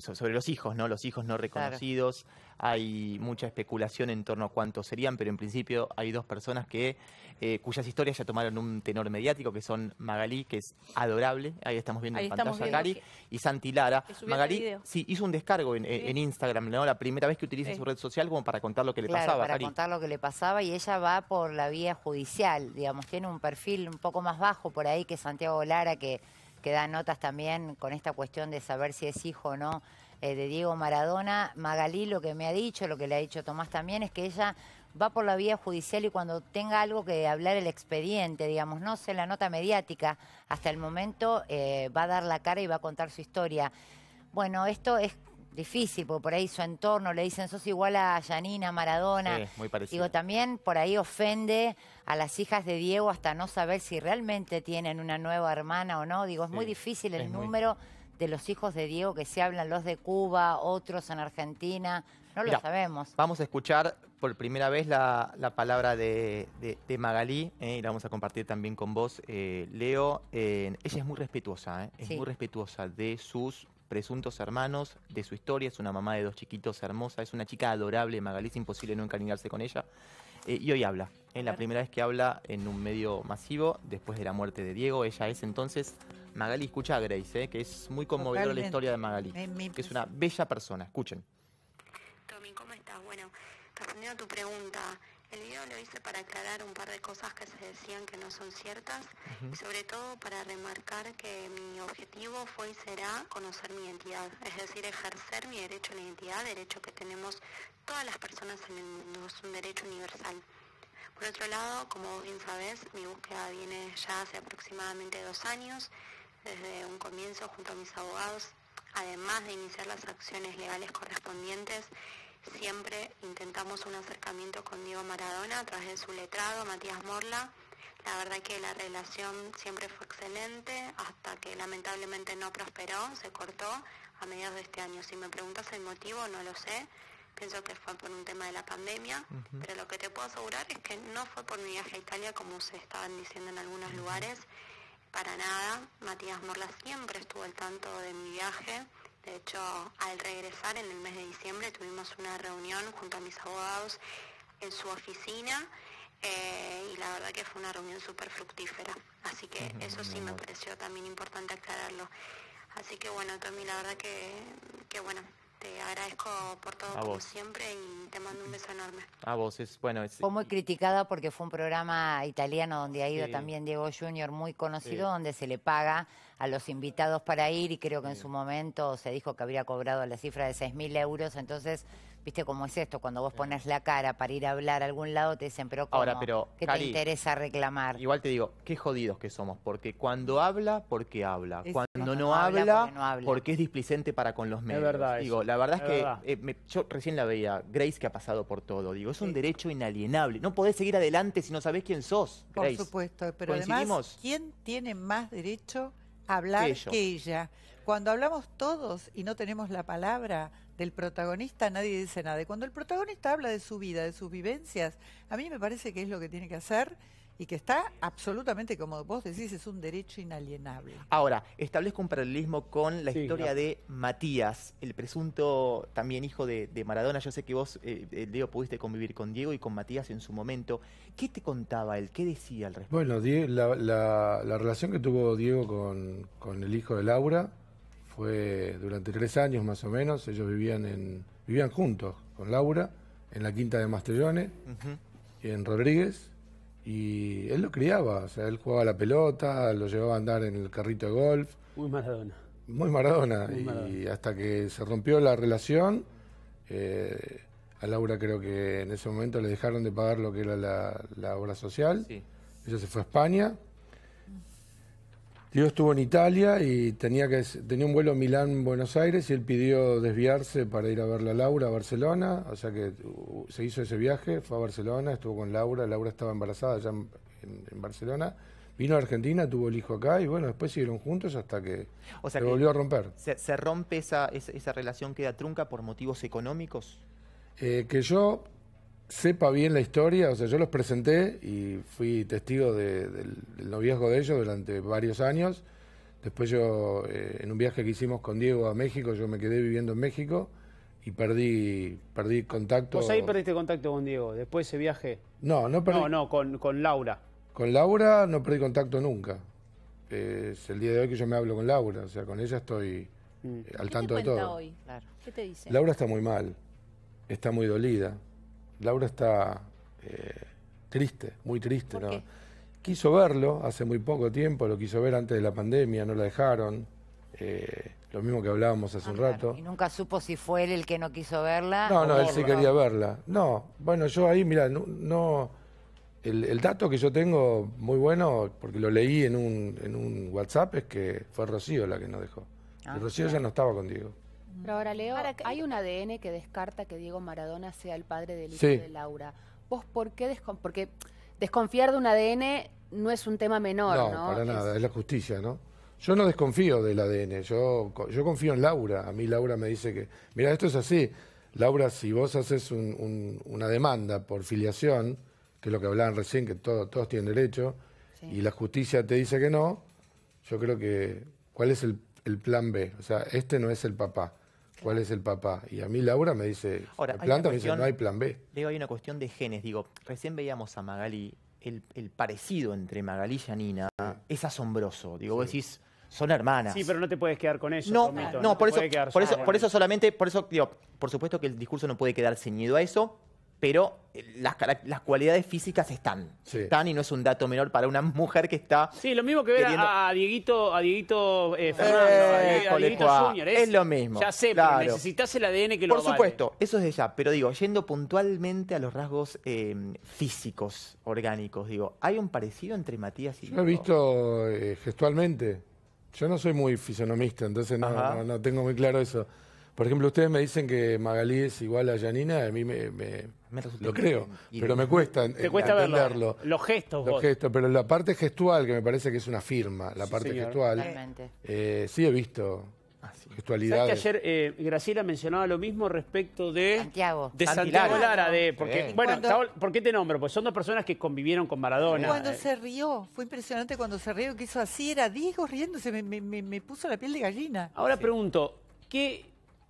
sobre los hijos, ¿no? Los hijos no reconocidos. Hay mucha especulación en torno a cuántos serían, pero en principio hay dos personas que eh, cuyas historias ya tomaron un tenor mediático, que son Magalí, que es adorable, ahí estamos viendo en pantalla y Santi Lara. Magalí sí, hizo un descargo en, Instagram, ¿no? La primera vez que utiliza su red social como para contar lo que le pasaba. Para contar lo que le pasaba y ella va por la vía judicial, digamos, tiene un perfil un poco más bajo por ahí que Santiago Lara, que da notas también con esta cuestión de saber si es hijo o no eh, de Diego Maradona. Magalí lo que me ha dicho, lo que le ha dicho Tomás también, es que ella va por la vía judicial y cuando tenga algo que hablar el expediente, digamos, no sé, la nota mediática, hasta el momento eh, va a dar la cara y va a contar su historia. Bueno, esto es difícil, porque por ahí su entorno le dicen, sos igual a Yanina, Maradona. Sí, muy parecido. Digo, también por ahí ofende a las hijas de Diego hasta no saber si realmente tienen una nueva hermana o no. Digo, es muy difícil el número de los hijos de Diego que se hablan, los de Cuba, otros en Argentina. No lo sabemos. Vamos a escuchar por primera vez la, palabra de, Magalí eh, y la vamos a compartir también con vos, eh, Leo. Eh, ella es muy respetuosa, es muy respetuosa de sus presuntos hermanos, de su historia, es una mamá de dos chiquitos hermosa, es una chica adorable, Magalí es imposible no encariñarse con ella. Eh, y hoy habla, es la primera vez que habla en un medio masivo después de la muerte de Diego, ella es entonces Magalí, escucha a Grace, eh, que es muy conmovedora la historia de Magalí, que es una bella persona, escuchen. ¿cómo estás? Bueno, respondiendo a tu pregunta, el video lo hice para aclarar un par de cosas que se decían que no son ciertas y sobre todo para remarcar que mi objetivo fue y será conocer mi identidad, es decir, ejercer mi derecho a la identidad, derecho que tenemos todas las personas en el mundo, es un derecho universal. Por otro lado, como bien sabés, mi búsqueda viene ya hace aproximadamente dos años, desde un comienzo junto a mis abogados, además de iniciar las acciones legales correspondientes siempre intentamos un acercamiento con Diego Maradona a través de su letrado, Matías Morla. La verdad que la relación siempre fue excelente hasta que lamentablemente no prosperó, se cortó a mediados de este año. Si me preguntas el motivo, no lo sé. Pienso que fue por un tema de la pandemia, pero lo que te puedo asegurar es que no fue por mi viaje a Italia como se estaban diciendo en algunos lugares. Para nada, Matías Morla siempre estuvo al tanto de mi viaje, de hecho, al regresar en el mes de diciembre tuvimos una reunión junto a mis abogados en su oficina eh, y la verdad que fue una reunión súper fructífera. Así que eso sí me pareció también importante aclararlo. Así que bueno, Tommy, la verdad que, que bueno, te agradezco por todo como siempre y te mando un beso enorme. A vos, es bueno. Fue muy criticada porque fue un programa italiano donde ha ido también Diego Junior, muy conocido, donde se le paga a los invitados para ir y creo que en su momento se dijo que habría cobrado la cifra de 6.000 euros, entonces ¿Viste cómo es esto? Cuando vos pones la cara para ir a hablar a algún lado, te dicen, pero Ahora, ¿Qué te interesa reclamar? Igual te digo, qué jodidos que somos, porque cuando habla, porque habla. cuando, no, habla, porque es displicente para con los medios. Es verdad. Digo, la verdad es, que eh, yo recién la veía, Grace que ha pasado por todo. Digo, es un derecho inalienable. No podés seguir adelante si no sabés quién sos, Por supuesto, pero además, ¿quién tiene más derecho a hablar que ella? Cuando hablamos todos y no tenemos la palabra, del protagonista nadie dice nada. Y cuando el protagonista habla de su vida, de sus vivencias, a mí me parece que es lo que tiene que hacer y que está absolutamente, como vos decís, es un derecho inalienable. Ahora, establezco un paralelismo con la historia de Matías, el presunto también hijo de, Maradona. Yo sé que vos, Diego, eh, eh, pudiste convivir con Diego y con Matías en su momento. ¿Qué te contaba él? ¿Qué decía al respecto? Bueno, la, la, relación que tuvo Diego con, con el hijo de Laura fue durante tres años más o menos, ellos vivían, en, vivían juntos con Laura en la quinta de Mastellone, en Rodríguez, y él lo criaba, o sea, él jugaba la pelota, lo llevaba a andar en el carrito de golf. Muy Maradona. Muy Maradona, y hasta que se rompió la relación, eh, a Laura creo que en ese momento le dejaron de pagar lo que era la, obra social, ella se fue a España Tío estuvo en Italia y tenía, que, tenía un vuelo a Milán, Buenos Aires, y él pidió desviarse para ir a ver a Laura a Barcelona, o sea que se hizo ese viaje, fue a Barcelona, estuvo con Laura, Laura estaba embarazada allá en, Barcelona, vino a Argentina, tuvo el hijo acá y bueno, después siguieron juntos hasta que se volvió a romper. ¿Se, rompe esa, esa, relación, queda trunca por motivos económicos? Eh, que yo sepa bien la historia, o sea, yo los presenté y fui testigo del, noviazgo de ellos durante varios años. Después yo, eh, en un viaje que hicimos con Diego a México, yo me quedé viviendo en México y perdí, perdí contacto. ¿Vos ahí perdiste contacto con Diego, después ese viaje? No, no perdí. No, no, con, Laura. Con Laura no perdí contacto nunca. es el día de hoy que yo me hablo con Laura, o sea, con ella estoy eh, mm. al tanto de todo. ¿Qué te Laura está muy mal, está muy dolida Laura está eh, triste, muy triste. ¿no? Quiso verlo hace muy poco tiempo, lo quiso ver antes de la pandemia, no la dejaron. Eh, lo mismo que hablábamos hace un rato. Y nunca supo si fue él el que no quiso verla. No, no, él sí quería verla. No, bueno, yo ahí, mira, no, el, dato que yo tengo muy bueno, porque lo leí en un, en un WhatsApp, es que fue Rocío la que nos dejó. y ah, Rocío ya no estaba contigo. Pero ahora, Leo, hay un ADN que descarta que Diego Maradona sea el padre del hijo de Laura. ¿Vos por qué porque desconfiar de un ADN no es un tema menor, ¿no? No, para nada, es... la justicia, ¿no? Yo no desconfío del ADN, yo, yo confío en Laura. A mí Laura me dice que, mira, esto es así. Laura, si vos haces una demanda por filiación, que es lo que hablaban recién, que todos tienen derecho, y la justicia te dice que no, yo creo que, ¿cuál es el el plan B? O sea, este no es el papá. ¿Cuál es el papá? Y a mí Laura me dice, Ahora, no hay plan B. Digo, hay una cuestión de genes. Digo, recién veíamos a Magali, el, parecido entre Magali y Janina ah. es asombroso. Digo, vos decís, son hermanas. Sí, pero no te puedes quedar con eso. No, no, no, por, eso, por, eso, por eso solamente, por eso, digo, por supuesto que el discurso no puede quedar ceñido a eso, pero eh, las, cualidades físicas están. Están y no es un dato menor para una mujer que está. Sí, lo mismo que ver a Dieguito, a Dieguito eh, eh, Fernando, a, Dieguito Junior. Es, lo mismo. Ya sé, necesitas el ADN que lo Por supuesto, eso es de ella. Pero digo, yendo puntualmente a los rasgos eh, físicos, orgánicos, digo, ¿hay un parecido entre Matías y Yo Lo he visto gestualmente. Yo no soy muy fisionomista, entonces no tengo muy claro eso. Por ejemplo, ustedes me dicen que Magalí es igual a Yanina, a mí me, me, lo creo, pero me cuesta, Te cuesta entenderlo. Verlo, eh, los gestos. Los gestos, pero la parte gestual, que me parece que es una firma, la parte gestual. Eh, sí, he visto ah, gestualidades. Que ayer eh, Graciela mencionaba lo mismo respecto de Santiago, de Santiago, Lara, de porque bueno, ¿por qué te nombro? Pues son dos personas que convivieron con Maradona. Cuando se rió, fue impresionante cuando se rió, que hizo así, era Diego riéndose, me, puso la piel de gallina. Ahora pregunto, ¿qué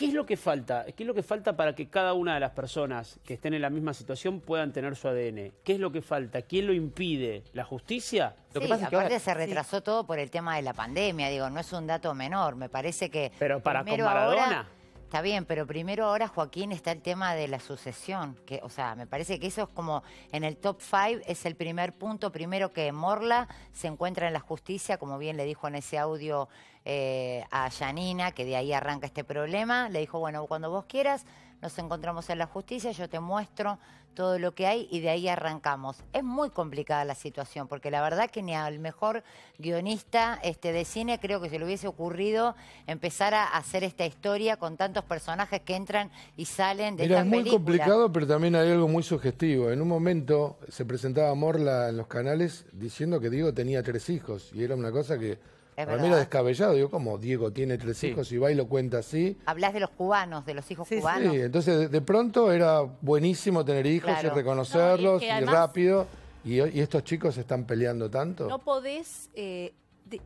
¿Qué es lo que falta? ¿Qué es lo que falta para que cada una de las personas que estén en la misma situación puedan tener su ADN? ¿Qué es lo que falta? ¿Quién lo impide? ¿La justicia? Lo que pasa aparte es que se retrasó todo por el tema de la pandemia, digo, no es un dato menor, me parece que... Pero para con Maradona... Está bien, pero primero ahora, Joaquín, está el tema de la sucesión. Que, o sea, me parece que eso es como en el top five, es el primer punto. Primero que Morla se encuentra en la justicia, como bien le dijo en ese audio eh, a Yanina, que de ahí arranca este problema. Le dijo, bueno, cuando vos quieras, nos encontramos en la justicia, yo te muestro todo lo que hay y de ahí arrancamos. Es muy complicada la situación, porque la verdad que ni al mejor guionista este, de cine creo que se le hubiese ocurrido empezar a hacer esta historia con tantos personajes que entran y salen de la esta es muy complicado, pero también hay algo muy sugestivo. En un momento se presentaba Morla en los canales diciendo que Diego tenía tres hijos y era una cosa que para era descabellado, yo como Diego tiene tres hijos y va y lo cuenta así. Hablas de los cubanos, de los hijos cubanos. Sí, entonces de, pronto era buenísimo tener hijos y reconocerlos y, rápido. Y, estos chicos están peleando tanto. No podés eh,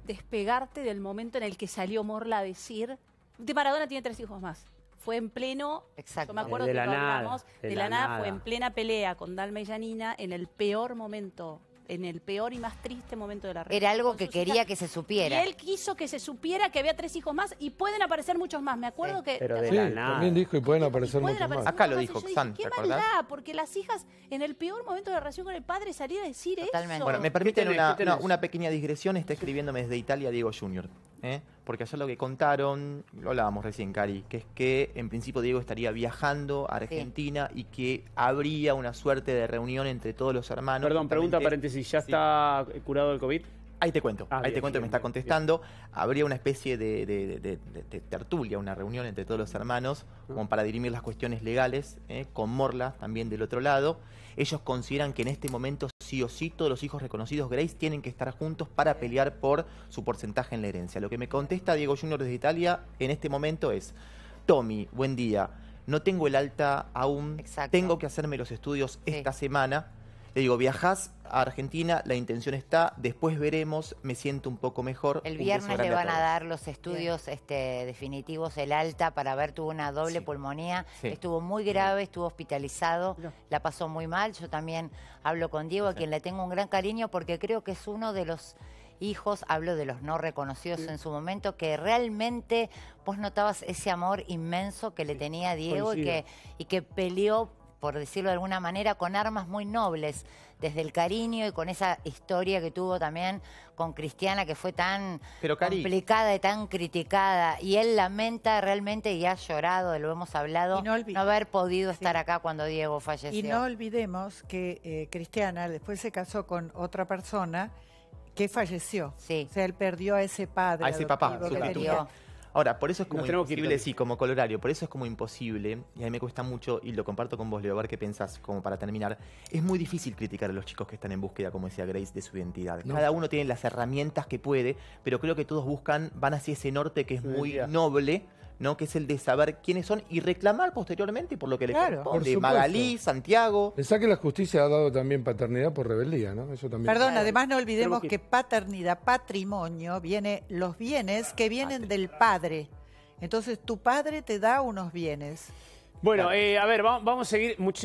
despegarte del momento en el que salió Morla a decir, de Maradona tiene tres hijos más. Fue en pleno, Exacto. me acuerdo de la nada, de, la, nada, fue en plena pelea con Dalma y Janina en el peor momento en el peor y más triste momento de la relación. Era algo que quería que se supiera. él quiso que se supiera que había tres hijos más y pueden aparecer muchos más. Me acuerdo que. Pero También dijo y pueden aparecer muchos más. Acá lo dijo Xan, ¿te Maldad, porque las hijas en el peor momento de la relación con el padre salía a decir Totalmente. eso. Bueno, me permiten una, pequeña digresión. Está escribiéndome desde Italia Diego Junior. ¿eh? porque ayer lo que contaron, lo hablábamos recién, Cari, que es que en principio Diego estaría viajando a Argentina y que habría una suerte de reunión entre todos los hermanos. Perdón, pregunta paréntesis, ¿ya está curado el COVID? Ahí te cuento, ah, ahí te cuento, me está contestando. Habría una especie de, tertulia, una reunión entre todos los hermanos, como para dirimir las cuestiones legales, eh, con Morla también del otro lado. Ellos consideran que en este momento sí o sí todos los hijos reconocidos Grace tienen que estar juntos para pelear por su porcentaje en la herencia. Lo que me contesta Diego Junior desde Italia en este momento es, Tommy, buen día, no tengo el alta aún, tengo que hacerme los estudios esta semana le digo, viajás a Argentina, la intención está, después veremos, me siento un poco mejor. El viernes le van a, dar los estudios este, definitivos, el alta, para ver, tuvo una doble pulmonía, estuvo muy grave, estuvo hospitalizado, la pasó muy mal. Yo también hablo con Diego, a quien le tengo un gran cariño, porque creo que es uno de los hijos, hablo de los no reconocidos en su momento, que realmente vos notabas ese amor inmenso que le tenía Diego y que, y que peleó por decirlo de alguna manera, con armas muy nobles, desde el cariño y con esa historia que tuvo también con Cristiana, que fue tan Pero, complicada y tan criticada. Y él lamenta realmente y ha llorado, lo hemos hablado, no, haber podido estar acá cuando Diego falleció. Y no olvidemos que eh, Cristiana después se casó con otra persona que falleció. O sea, él perdió a ese padre. A ese papá, Ahora, por eso es como imposible, sí, como colorario, por eso es como imposible, y a mí me cuesta mucho, y lo comparto con vos, Leo, a ver qué pensás, como para terminar. Es muy difícil criticar a los chicos que están en búsqueda, como decía Grace, de su identidad. Cada uno tiene las herramientas que puede, pero creo que todos buscan, van hacia ese norte que es muy noble, que es el de saber quiénes son y reclamar posteriormente por lo que claro, le corresponde. Magalí, Santiago. Pensá que la justicia ha dado también paternidad por rebeldía, ¿no? también. Perdón, además no olvidemos que... paternidad, patrimonio, viene los bienes que vienen del padre. Entonces tu padre te da unos bienes. Bueno, eh, a ver, vamos, vamos a seguir muchísimo.